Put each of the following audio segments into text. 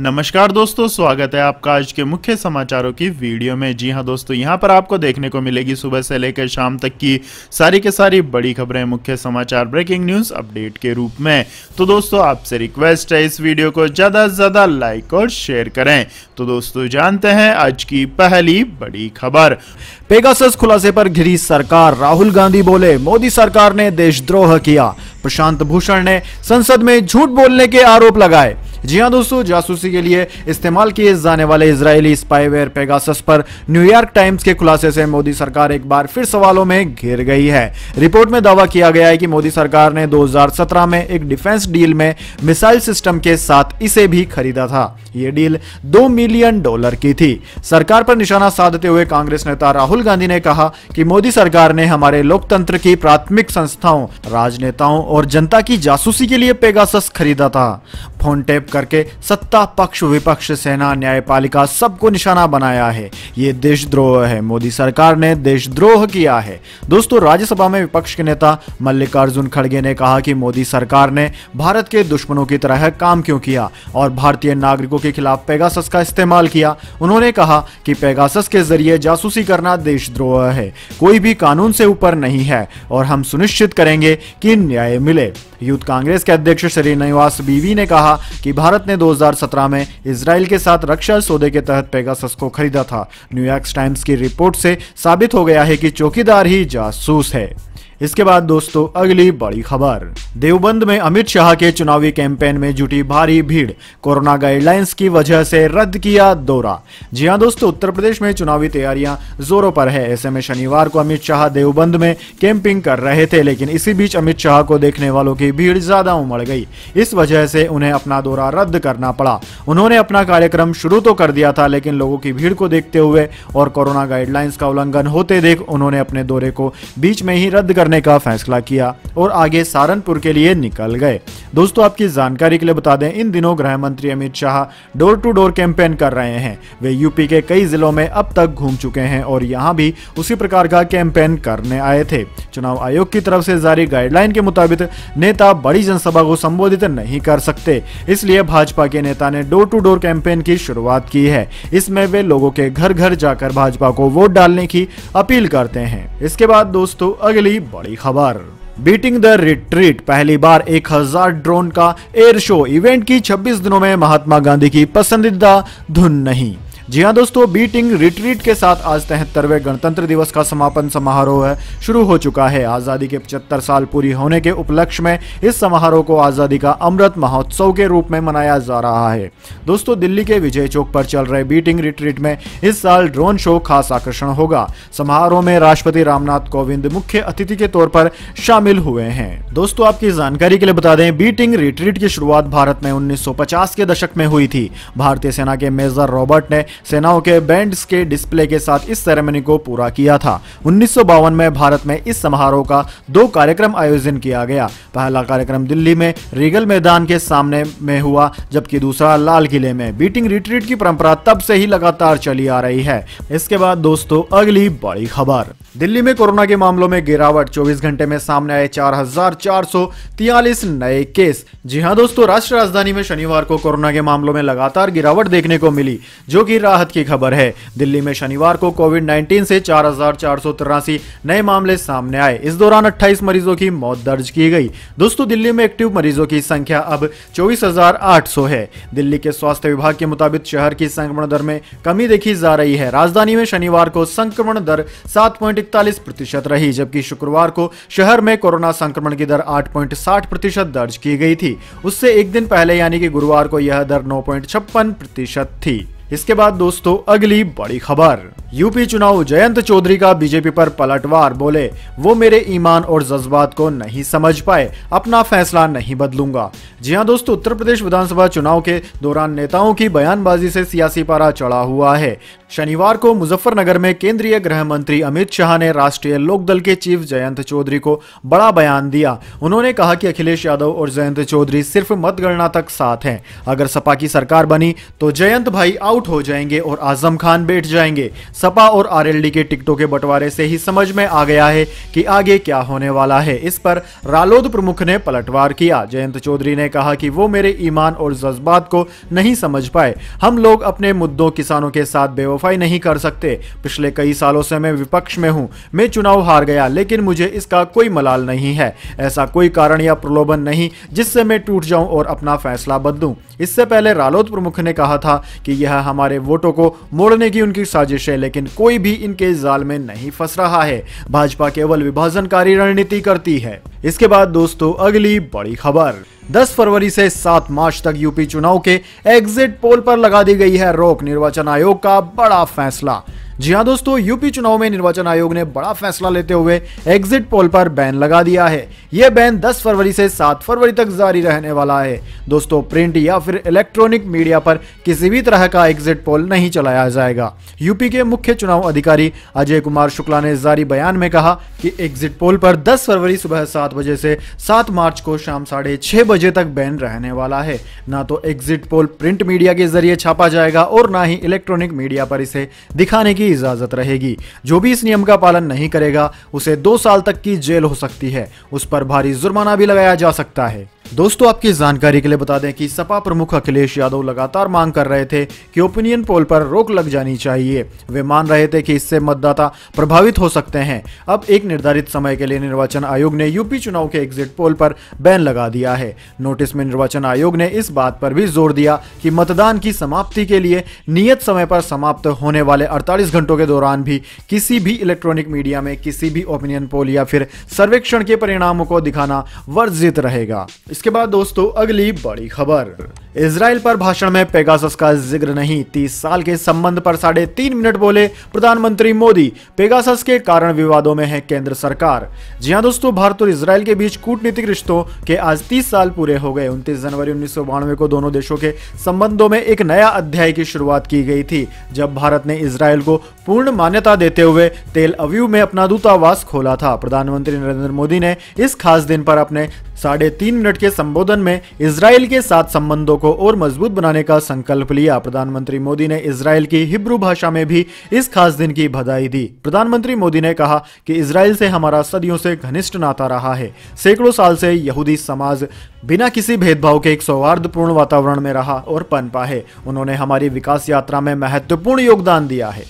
नमस्कार दोस्तों स्वागत है आपका आज के मुख्य समाचारों की वीडियो में जी हां दोस्तों यहां पर आपको देखने को मिलेगी सुबह से लेकर शाम तक की सारी के सारी बड़ी खबरें मुख्य समाचार ब्रेकिंग न्यूज अपडेट के रूप में तो दोस्तों आपसे रिक्वेस्ट है इस वीडियो को ज़्यादा से ज़्यादा लाइक और शेयर करें तो दोस्तों जानते हैं आज की पहली बड़ी खबर पेगासस खुलासे पर घिरी सरकार राहुल गांधी बोले मोदी सरकार ने देशद्रोह किया प्रशांत भूषण ने संसद में झूठ बोलने के आरोप लगाए जी हाँ दोस्तों जासूसी के लिए इस्तेमाल किए जाने वाले इसराइली स्पाईवेयर पेगासस पर न्यूयॉर्क टाइम्स के खुलासे से मोदी सरकार एक बार फिर सवालों में घिर गई है रिपोर्ट में दावा किया गया है कि मोदी सरकार ने 2017 में एक डिफेंस डील में मिसाइल सिस्टम के साथ इसे भी खरीदा था ये डील दो मिलियन डॉलर की थी सरकार पर निशाना साधते हुए कांग्रेस नेता राहुल गांधी ने कहा कि मोदी सरकार ने हमारे लोकतंत्र की प्राथमिक संस्थाओं राजनेताओं और जनता की जासूसी के लिए पेगासस खरीदा था फोन करके सत्ता पक्ष विपक्ष सेना न्यायपालिका सबको निशाना बनाया है ये देशद्रोह है मोदी सरकार ने देशद्रोह किया है दोस्तों राज्यसभा में विपक्ष के नेता मल्लिकार्जुन खड़गे ने कहा कि मोदी सरकार ने भारत के दुश्मनों की तरह काम क्यों किया और भारतीय नागरिकों के खिलाफ पेगासस का इस्तेमाल किया उन्होंने कहा कि पेगासस के जरिए जासूसी करना देशद्रोह है कोई भी कानून से ऊपर नहीं है और हम सुनिश्चित करेंगे कि न्याय मिले यूथ कांग्रेस के अध्यक्ष श्री नवास बीवी ने कहा कि भारत ने 2017 में इसराइल के साथ रक्षा सौदे के तहत पेगासस को खरीदा था न्यूयॉर्क टाइम्स की रिपोर्ट से साबित हो गया है कि चौकीदार ही जासूस है इसके बाद दोस्तों अगली बड़ी खबर देवबंद में अमित शाह के चुनावी कैंपेन में जुटी भारी भीड़ कोरोना गाइडलाइंस की वजह से रद्द किया दौरा जी हाँ दोस्तों उत्तर प्रदेश में चुनावी तैयारियां जोरों पर है ऐसे में शनिवार को अमित शाह देवबंद में कैंपिंग कर रहे थे लेकिन इसी बीच अमित शाह को देखने वालों की भीड़ ज्यादा उमड़ गई इस वजह से उन्हें अपना दौरा रद्द करना पड़ा उन्होंने अपना कार्यक्रम शुरू तो कर दिया था लेकिन लोगों की भीड़ को देखते हुए और कोरोना गाइडलाइंस का उल्लंघन होते देख उन्होंने अपने दौरे को बीच में ही रद्द कर करने का फैसला किया और आगे सहारनपुर के लिए निकल गए दोस्तों आपकी जानकारी के लिए बता दें इन दिनों गृह मंत्री Amit Shah door to door campaign कर रहे हैं वे यूपी के कई जिलों में अब तक घूम चुके हैं और यहाँ भी उसी प्रकार का कैंपेन करने आए थे चुनाव आयोग की तरफ से जारी गाइडलाइन के मुताबिक नेता बड़ी जनसभा को संबोधित नहीं कर सकते इसलिए भाजपा के नेता ने डोर टू डोर कैंपेन की शुरुआत की है इसमें वे लोगों के घर घर जाकर भाजपा को वोट डालने की अपील करते हैं इसके बाद दोस्तों अगली बड़ी खबर बीटिंग द रिट्रीट पहली बार 1000 ड्रोन का एयर शो इवेंट की 26 दिनों में महात्मा गांधी की पसंदीदा धुन नहीं जी हाँ दोस्तों बीटिंग रिट्रीट के साथ आज तिहत्तरवे गणतंत्र दिवस का समापन समारोह शुरू हो चुका है आज़ादी के पचहत्तर साल पूरी होने के उपलक्ष्य में इस समारोह को आज़ादी का अमृत महोत्सव के रूप में मनाया जा रहा है दोस्तों दिल्ली के विजय चौक पर चल रहे बीटिंग रिट्रीट में इस साल ड्रोन शो खास आकर्षण होगा समारोह में राष्ट्रपति रामनाथ कोविंद मुख्य अतिथि के तौर पर शामिल हुए हैं दोस्तों आपकी जानकारी के लिए बता दें बीटिंग रिट्रीट की शुरुआत भारत में उन्नीस के दशक में हुई थी भारतीय सेना के मेजर रॉबर्ट ने सेनाओं के बैंड्स के डिस्प्ले के साथ इस सेरेमनी को पूरा किया था उन्नीस में भारत में इस समारोह का दो कार्यक्रम आयोजन किया गया पहला कार्यक्रम दिल्ली में रीगल मैदान के सामने में हुआ जबकि दूसरा लाल किले में बीटिंग रिट्रीट की परंपरा तब से ही लगातार चली आ रही है इसके बाद दोस्तों अगली बड़ी खबर दिल्ली में कोरोना के मामलों में गिरावट 24 घंटे में सामने आए चार नए केस जी हाँ दोस्तों राष्ट्रीय राजधानी में शनिवार को कोरोना के मामलों में लगातार गिरावट देखने को मिली जो की राहत की खबर है दिल्ली में शनिवार को कोविड 19 से चार नए मामले सामने आए इस दौरान 28 मरीजों की मौत दर्ज की गई दोस्तों दिल्ली में एक्टिव मरीजों की संख्या अब 24,800 है दिल्ली के स्वास्थ्य विभाग के मुताबिक शहर की संक्रमण दर में कमी देखी जा रही है राजधानी में शनिवार को संक्रमण दर सात रही जबकि शुक्रवार को शहर में कोरोना संक्रमण की दर आठ दर्ज की गई थी उससे एक दिन पहले यानी कि गुरुवार को यह दर नौ प्रतिशत थी इसके बाद दोस्तों अगली बड़ी खबर यूपी चुनाव जयंत चौधरी का बीजेपी पर पलटवार बोले वो मेरे ईमान और जज्बात को नहीं समझ पाए अपना फैसला नहीं बदलूंगा जी हाँ दोस्तों उत्तर प्रदेश विधानसभा चुनाव के दौरान नेताओं की बयानबाजी से सियासी पारा चढ़ा हुआ है शनिवार को मुजफ्फरनगर में केंद्रीय गृह मंत्री अमित शाह ने राष्ट्रीय लोकदल के चीफ जयंत चौधरी को बड़ा बयान दिया उन्होंने कहा कि अखिलेश यादव और जयंत चौधरी सिर्फ मतगणना तक साथ हैं अगर सपा की सरकार बनी तो जयंत भाई आउट हो जाएंगे और आजम खान बैठ जाएंगे सपा और आरएलडी के टिकटों के बंटवारे से ही समझ में आ गया है कि आगे क्या होने वाला है इस पर रालोद प्रमुख ने पलटवार किया जयंत चौधरी ने कहा कि वो मेरे ईमान और जज्बात को नहीं समझ पाए हम लोग अपने मुद्दों किसानों के साथ बेवफाई नहीं कर सकते पिछले कई सालों से मैं विपक्ष में हूँ मैं चुनाव हार गया लेकिन मुझे इसका कोई मलाल नहीं है ऐसा कोई कारण या प्रलोभन नहीं जिससे मैं टूट जाऊं और अपना फैसला बदलू इससे पहले रालोद प्रमुख ने कहा था कि यह हमारे वोटों को मोड़ने की उनकी साजिश है लेकिन कोई भी इनके जाल में नहीं फंस रहा है भाजपा केवल विभाजनकारी रणनीति करती है इसके बाद दोस्तों अगली बड़ी खबर 10 फरवरी से 7 मार्च तक यूपी चुनाव के एग्जिट पोल पर लगा दी गई है रोक निर्वाचन आयोग का बड़ा फैसला जी हाँ दोस्तों यूपी चुनाव में निर्वाचन आयोग ने बड़ा फैसला लेते हुए एग्जिट पोल पर बैन लगा दिया है ये बैन 10 फरवरी से 7 फरवरी तक जारी रहने वाला है दोस्तों प्रिंट या फिर इलेक्ट्रॉनिक मीडिया पर किसी भी तरह का एग्जिट पोल नहीं चलाया जाएगा यूपी के मुख्य चुनाव अधिकारी अजय कुमार शुक्ला ने जारी बयान में कहा कि एग्जिट पोल पर 10 फरवरी सुबह सात बजे से सात मार्च को शाम साढ़े छह बजे तक बैन रहने वाला है न तो एग्जिट पोल प्रिंट मीडिया के जरिए छापा जाएगा और ना ही इलेक्ट्रॉनिक मीडिया पर इसे दिखाने की की इजाजत रहेगी जो भी इस नियम का पालन नहीं करेगा उसे दो साल तक की जेल हो सकती है उस पर भारी जुर्माना भी लगाया जा सकता है दोस्तों आपकी जानकारी के लिए बता दें कि सपा प्रमुख अखिलेश यादव लगातार मांग कर रहे थे कि ओपिनियन पोल पर रोक लग जानी चाहिए वे मान रहे थे कि इससे मतदाता प्रभावित हो सकते हैं अब एक निर्धारित समय के लिए निर्वाचन आयोग ने यूपी चुनाव के एग्जिट पोल पर बैन लगा दिया है नोटिस में निर्वाचन आयोग ने इस बात पर भी जोर दिया कि मतदान की समाप्ति के लिए नियत समय पर समाप्त होने वाले अड़तालीस घंटों के दौरान भी किसी भी इलेक्ट्रॉनिक मीडिया में किसी भी ओपिनियन पोल या फिर सर्वेक्षण के परिणामों को दिखाना वर्जित रहेगा इसके बाद दोस्तों अगली बड़ी खबर इसराइल पर भाषण में पेगासस का जिक्र नहीं तीस साल के संबंध पर साढ़े तीन मिनट बोले प्रधानमंत्री मोदी पेगासस के कारण विवादों में है केंद्र सरकार जी हाँ दोस्तों भारत और इसराइल के बीच कूटनीतिक रिश्तों के आज तीस साल पूरे हो गए उनतीस जनवरी उन्नीस को दोनों देशों के संबंधों में एक नया अध्याय की शुरुआत की गई थी जब भारत ने इसराइल को पूर्ण मान्यता देते हुए तेल अव्यू में अपना दूतावास खोला था प्रधानमंत्री नरेंद्र मोदी ने इस खास दिन पर अपने साढ़े तीन मिनट के संबोधन में इसराइल के साथ संबंधों को को और मजबूत बनाने का संकल्प लिया प्रधानमंत्री मोदी ने इसराइल की हिब्रू भाषा में भी इस खास दिन की बधाई दी प्रधानमंत्री मोदी ने कहा कि इसराइल से हमारा सदियों से घनिष्ठ नाता रहा है सैकड़ों साल से यहूदी समाज बिना किसी भेदभाव के एक सौहार्दपूर्ण वातावरण में रहा और पनपा है उन्होंने हमारी विकास यात्रा में महत्वपूर्ण योगदान दिया है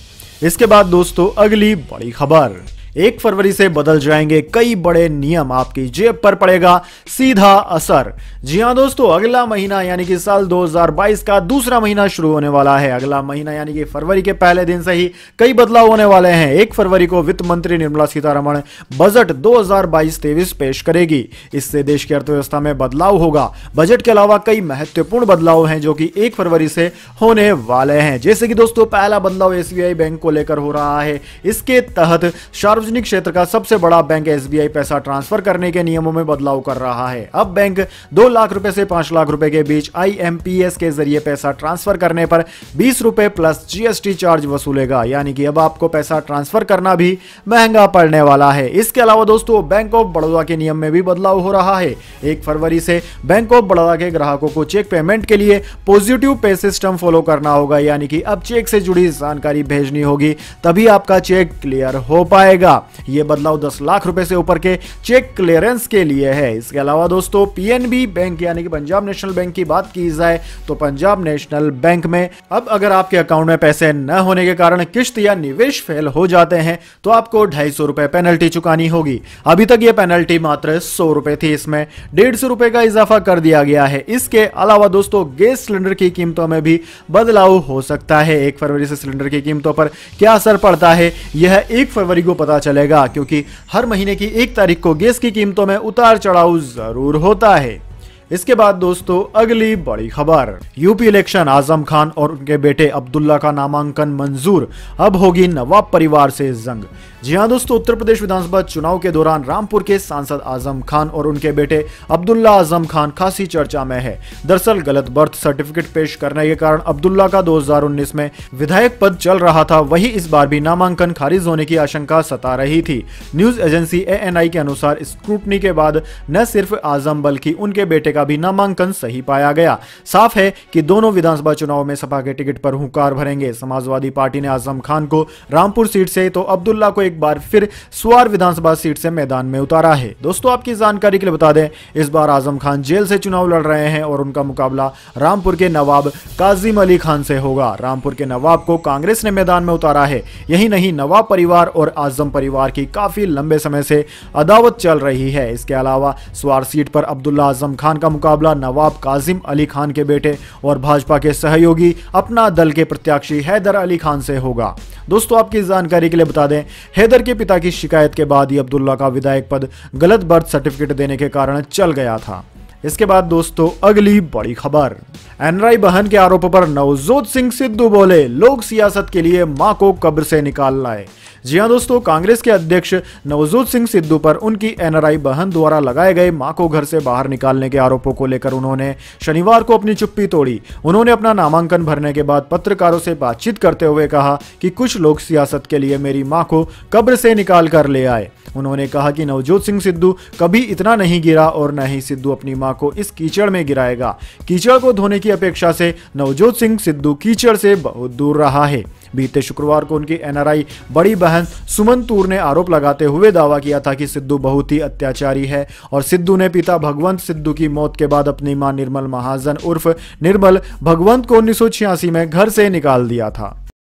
इसके बाद दोस्तों अगली बड़ी खबर एक फरवरी से बदल जाएंगे कई बड़े नियम आपकी जेब पर पड़ेगा सीधा असर जी हाँ दोस्तों अगला महीना यानी कि साल 2022 का दूसरा महीना शुरू होने वाला है अगला महीना यानी कि फरवरी के पहले दिन से ही कई बदलाव होने वाले हैं एक फरवरी को वित्त मंत्री निर्मला सीतारमण बजट 2022 हजार पेश करेगी इससे देश की अर्थव्यवस्था में बदलाव होगा बजट के अलावा कई महत्वपूर्ण बदलाव हैं जो कि एक फरवरी से होने वाले हैं जैसे कि दोस्तों पहला बदलाव एसबीआई बैंक को लेकर हो रहा है इसके तहत शार सार्वजनिक क्षेत्र का सबसे बड़ा बैंक एसबीआई पैसा ट्रांसफर करने के नियमों में बदलाव कर रहा है अब बैंक दो लाख रूपए से पांच लाख रूपए के बीच आई के जरिए पैसा ट्रांसफर करने पर बीस रुपए प्लस जीएसटी चार्ज वसूलेगा यानी कि अब आपको पैसा ट्रांसफर करना भी महंगा पड़ने वाला है इसके अलावा दोस्तों बैंक ऑफ बड़ौदा के नियम में भी बदलाव हो रहा है एक फरवरी से बैंक ऑफ बड़ौदा के ग्राहकों को चेक पेमेंट के लिए पॉजिटिव पे सिस्टम फॉलो करना होगा यानी कि अब चेक से जुड़ी जानकारी भेजनी होगी तभी आपका चेक क्लियर हो पाएगा रहेगा ये बदलाव दस लाख रुपए से ऊपर के चेक क्लियरेंस के लिए है इसके अलावा दोस्तों पीएनबी बैंक यानी कि पंजाब नेशनल बैंक की बात की जाए तो पंजाब नेशनल बैंक में अब अगर आपके अकाउंट में पैसे न होने के कारण किश्त या निवेश फेल हो जाते हैं तो आपको ढाई सौ रुपए पेनल्टी चुकानी होगी अभी तक ये पेनल्टी मात्र सौ रुपए थी इसमें डेढ़ सौ रुपए का इजाफा कर दिया गया है इसके अलावा दोस्तों गैस सिलेंडर की कीमतों में भी बदलाव हो सकता है एक फरवरी से सिलेंडर की कीमतों पर क्या असर पड़ता है यह एक फरवरी को पता पता चलेगा क्योंकि हर महीने की एक तारीख को गैस की कीमतों में उतार चढ़ाव जरूर होता है इसके बाद दोस्तों अगली बड़ी खबर यूपी इलेक्शन आजम खान और उनके बेटे अब्दुल्ला का नामांकन मंजूर अब होगी नवाब परिवार से जंग जी हाँ दोस्तों उत्तर प्रदेश विधानसभा चुनाव के दौरान रामपुर के सांसद आजम खान और उनके बेटे अब्दुल्ला आजम खान खासी चर्चा में है दरअसल गलत बर्थ सर्टिफिकेट पेश करने के कारण अब्दुल्ला का 2019 में विधायक पद चल रहा था वही इस बार भी नामांकन खारिज होने की आशंका सता रही थी न्यूज एजेंसी ए के अनुसार स्क्रूटनी के बाद न सिर्फ आजम बल्कि उनके बेटे का भी नामांकन सही पाया गया साफ है की दोनों विधानसभा चुनाव में सपा के टिकट पर हुकार भरेंगे समाजवादी पार्टी ने आजम खान को रामपुर सीट से तो अब्दुल्ला को एक बार फिर सुवार विधानसभा सीट से मैदान में उतारा है दोस्तों आपकी जानकारी के लिए बता दें इस बार आजम खान जेल से चुनाव लड़ रहे हैं और उनका मुकाबला रामपुर के नवाब काजिम अली खान से होगा रामपुर के नवाब को कांग्रेस ने मैदान में उतारा है यही नहीं नवाब परिवार और आजम परिवार की काफी लंबे समय से अदावत चल रही है इसके अलावा स्वार सीट पर अब्दुल्ला आजम खान का मुकाबला नवाब काजिम अली खान के बेटे और भाजपा के सहयोगी अपना दल के प्रत्याशी हैदर अली खान से होगा दोस्तों आपकी जानकारी के लिए बता दें हैदर के पिता की शिकायत के बाद ही अब्दुल्ला का विधायक पद गलत बर्थ सर्टिफिकेट देने के कारण चल गया था इसके बाद दोस्तों अगली बड़ी खबर एनराई बहन के आरोप पर नवजोत सिंह सिद्धू बोले लोग सियासत के लिए मां को कब्र से निकाल लाए जी हाँ दोस्तों कांग्रेस के अध्यक्ष नवजोत सिंह सिद्धू पर उनकी एनआरआई बहन द्वारा लगाए गए मां को घर से बाहर निकालने के आरोपों को लेकर उन्होंने शनिवार को अपनी चुप्पी तोड़ी उन्होंने अपना नामांकन भरने के बाद पत्रकारों से बातचीत करते हुए कहा कि कुछ लोग सियासत के लिए मेरी माँ को कब्र से निकाल कर ले आए उन्होंने कहा कि नवजोत सिंह सिद्धू कभी इतना नहीं गिरा और न ही सिद्धू अपनी मां को इस कीचड़ में गिराएगा कीचड़ को धोने की अपेक्षा से नवजोत सिंह सिद्धू कीचड़ से बहुत दूर रहा है बीते शुक्रवार को उनकी एनआरआई बड़ी बहन सुमन तूर ने आरोप लगाते हुए दावा किया था कि सिद्धू बहुत ही अत्याचारी है और सिद्धू ने पिता भगवंत सिद्धू की मौत के बाद अपनी मां निर्मल महाजन उर्फ निर्मल भगवंत को उन्नीस में घर से निकाल दिया था